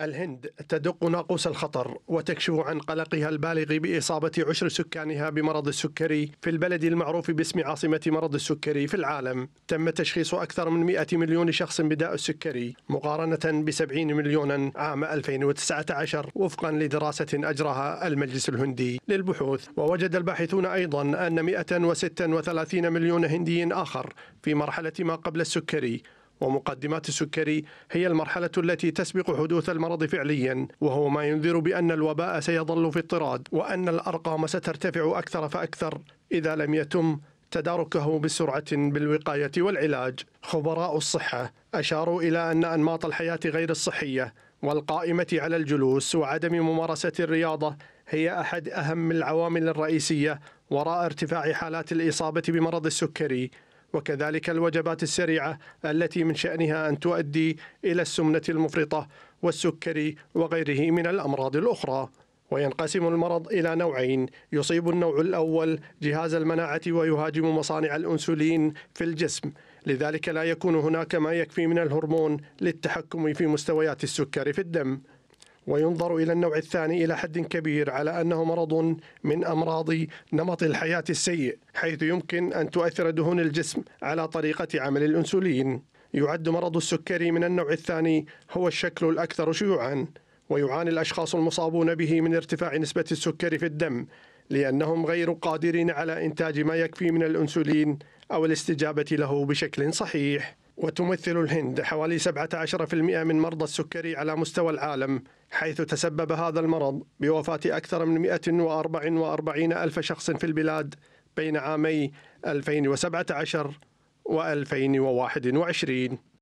الهند تدق ناقوس الخطر وتكشف عن قلقها البالغ بإصابة عشر سكانها بمرض السكري في البلد المعروف باسم عاصمة مرض السكري في العالم تم تشخيص أكثر من 100 مليون شخص بداء السكري مقارنة ب 70 مليونا عام 2019 وفقا لدراسة أجراها المجلس الهندي للبحوث ووجد الباحثون أيضا أن 136 مليون هندي آخر في مرحلة ما قبل السكري ومقدمات السكري هي المرحلة التي تسبق حدوث المرض فعليا وهو ما ينذر بأن الوباء سيظل في اضطراد وأن الأرقام سترتفع أكثر فأكثر إذا لم يتم تداركه بسرعة بالوقاية والعلاج خبراء الصحة أشاروا إلى أن أنماط الحياة غير الصحية والقائمة على الجلوس وعدم ممارسة الرياضة هي أحد أهم العوامل الرئيسية وراء ارتفاع حالات الإصابة بمرض السكري وكذلك الوجبات السريعة التي من شأنها أن تؤدي إلى السمنة المفرطة والسكري وغيره من الأمراض الأخرى وينقسم المرض إلى نوعين يصيب النوع الأول جهاز المناعة ويهاجم مصانع الأنسولين في الجسم لذلك لا يكون هناك ما يكفي من الهرمون للتحكم في مستويات السكر في الدم وينظر إلى النوع الثاني إلى حد كبير على أنه مرض من أمراض نمط الحياة السيء حيث يمكن أن تؤثر دهون الجسم على طريقة عمل الأنسولين يعد مرض السكري من النوع الثاني هو الشكل الأكثر شيوعا ويعاني الأشخاص المصابون به من ارتفاع نسبة السكر في الدم لأنهم غير قادرين على إنتاج ما يكفي من الأنسولين أو الاستجابة له بشكل صحيح وتمثل الهند حوالي 17% من مرضى السكري على مستوى العالم حيث تسبب هذا المرض بوفاة أكثر من 144 ألف شخص في البلاد بين عامي 2017 و 2021